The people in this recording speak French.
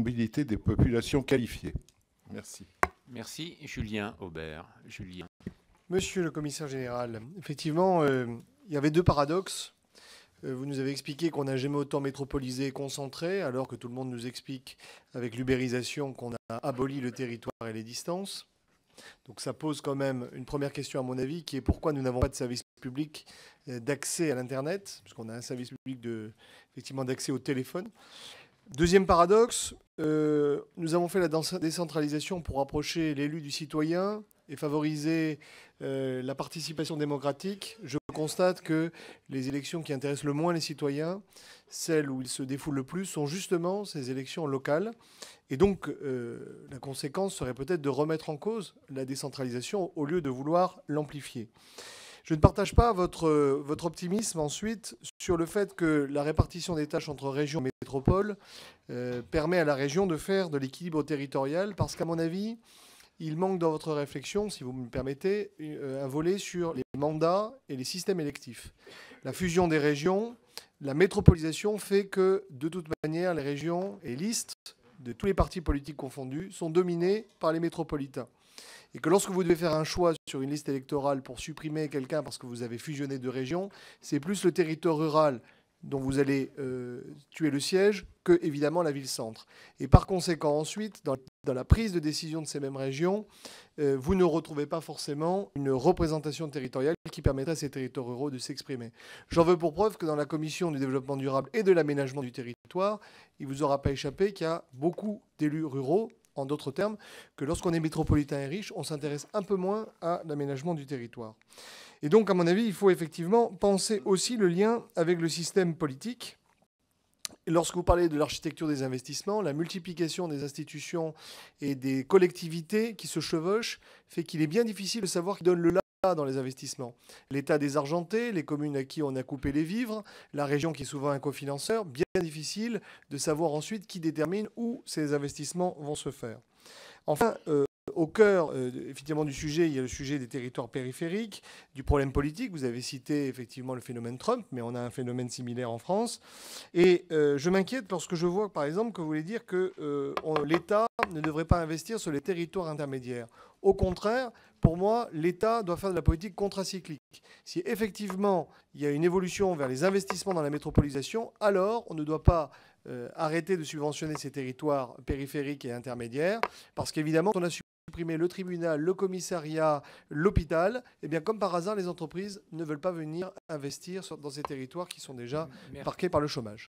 mobilité des populations qualifiées. Merci. Merci Julien Aubert. Julien. Monsieur le commissaire général, effectivement, euh, il y avait deux paradoxes. Euh, vous nous avez expliqué qu'on n'a jamais autant métropolisé et concentré, alors que tout le monde nous explique avec l'ubérisation qu'on a aboli le territoire et les distances. Donc ça pose quand même une première question à mon avis, qui est pourquoi nous n'avons pas de service public euh, d'accès à l'Internet, puisqu'on a un service public d'accès au téléphone. Deuxième paradoxe, euh, nous avons fait la décentralisation pour rapprocher l'élu du citoyen et favoriser euh, la participation démocratique. Je constate que les élections qui intéressent le moins les citoyens, celles où ils se défoulent le plus, sont justement ces élections locales. Et donc, euh, la conséquence serait peut-être de remettre en cause la décentralisation au lieu de vouloir l'amplifier. Je ne partage pas votre, euh, votre optimisme ensuite sur le fait que la répartition des tâches entre régions et métropoles euh, permet à la région de faire de l'équilibre territorial, parce qu'à mon avis, il manque dans votre réflexion, si vous me permettez, euh, un volet sur les mandats et les systèmes électifs. La fusion des régions, la métropolisation fait que, de toute manière, les régions et listes de tous les partis politiques confondus sont dominées par les métropolitains et que lorsque vous devez faire un choix sur une liste électorale pour supprimer quelqu'un parce que vous avez fusionné deux régions, c'est plus le territoire rural dont vous allez euh, tuer le siège que évidemment la ville-centre. Et par conséquent, ensuite, dans, la prise de décision de ces mêmes régions, euh, vous ne retrouvez pas forcément une représentation territoriale qui permettrait à ces territoires ruraux de s'exprimer. J'en veux pour preuve que dans la commission du développement durable et de l'aménagement du territoire, il vous aura pas échappé qu'il y a beaucoup d'élus ruraux, en d'autres termes, que lorsqu'on est métropolitain et riche, on s'intéresse un peu moins à l'aménagement du territoire. Et donc, à mon avis, il faut effectivement penser aussi le lien avec le système politique. Lorsque vous parlez de l'architecture des investissements, la multiplication des institutions et des collectivités qui se chevauchent fait qu'il est bien difficile de savoir qui donne le là dans les investissements. L'État désargenté, les communes à qui on a coupé les vivres, la région qui est souvent un cofinanceur, bien difficile de savoir ensuite qui détermine où ces investissements vont se faire. Enfin, euh, au cœur euh, effectivement du sujet, il y a le sujet des territoires périphériques, du problème politique. Vous avez cité effectivement le phénomène Trump, mais on a un phénomène similaire en France. Et euh, je m'inquiète lorsque je vois, par exemple, que vous voulez dire que l'État ne devrait pas investir sur les territoires intermédiaires. Au contraire, pour moi, l'État doit faire de la politique contracyclique. Si effectivement il y a une évolution vers les investissements dans la métropolisation, alors on ne doit pas euh, arrêter de subventionner ces territoires périphériques et intermédiaires, parce qu'évidemment, on a supprimé le tribunal, le commissariat, l'hôpital, Et eh bien, comme par hasard, les entreprises ne veulent pas venir investir dans ces territoires qui sont déjà marqués par le chômage.